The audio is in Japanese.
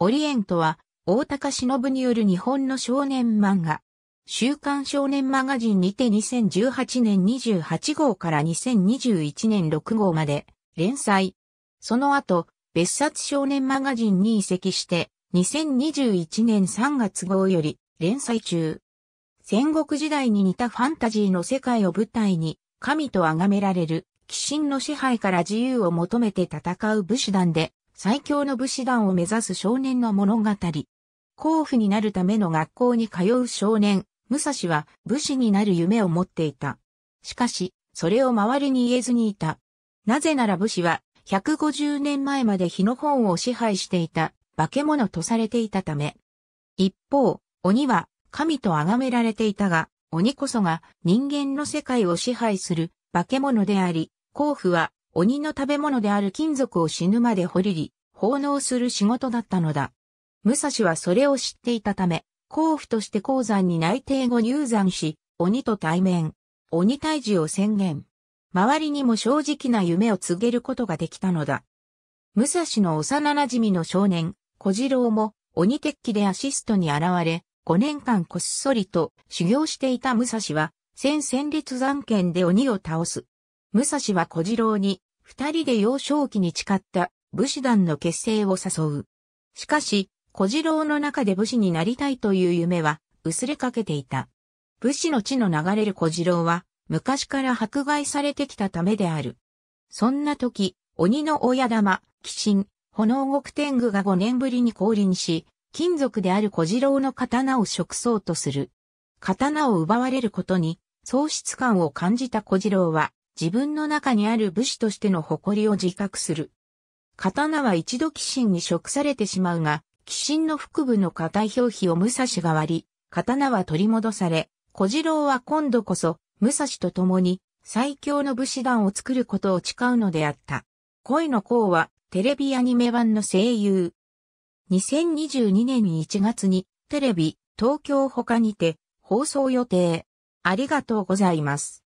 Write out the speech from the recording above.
オリエントは、大高忍による日本の少年漫画。週刊少年マガジンにて2018年28号から2021年6号まで連載。その後、別冊少年マガジンに移籍して、2021年3月号より連載中。戦国時代に似たファンタジーの世界を舞台に、神と崇められる、鬼神の支配から自由を求めて戦う武士団で、最強の武士団を目指す少年の物語。甲府になるための学校に通う少年、武蔵は武士になる夢を持っていた。しかし、それを周りに言えずにいた。なぜなら武士は、150年前まで日の本を支配していた、化け物とされていたため。一方、鬼は、神と崇められていたが、鬼こそが人間の世界を支配する化け物であり、甲府は鬼の食べ物である金属を死ぬまで掘りり、奉納する仕事だったのだ。武蔵はそれを知っていたため、甲府として鉱山に内定後入山し、鬼と対面、鬼退治を宣言。周りにも正直な夢を告げることができたのだ。武蔵の幼馴染の少年、小次郎も鬼鉄器でアシストに現れ、5年間こっそりと修行していた武蔵は、戦戦列山県で鬼を倒す。武蔵は小次郎に二人で幼少期に誓った武士団の結成を誘う。しかし、小次郎の中で武士になりたいという夢は薄れかけていた。武士の地の流れる小次郎は昔から迫害されてきたためである。そんな時、鬼の親玉、鬼神、炎極天狗が5年ぶりに降臨し、金属である小次郎の刀を食そうとする。刀を奪われることに喪失感を感じた小次郎は自分の中にある武士としての誇りを自覚する。刀は一度騎神に食されてしまうが、騎神の腹部の硬い表皮を武蔵が割り、刀は取り戻され、小次郎は今度こそ、武蔵と共に最強の武士団を作ることを誓うのであった。恋の功はテレビアニメ版の声優。2022年1月にテレビ東京他にて放送予定。ありがとうございます。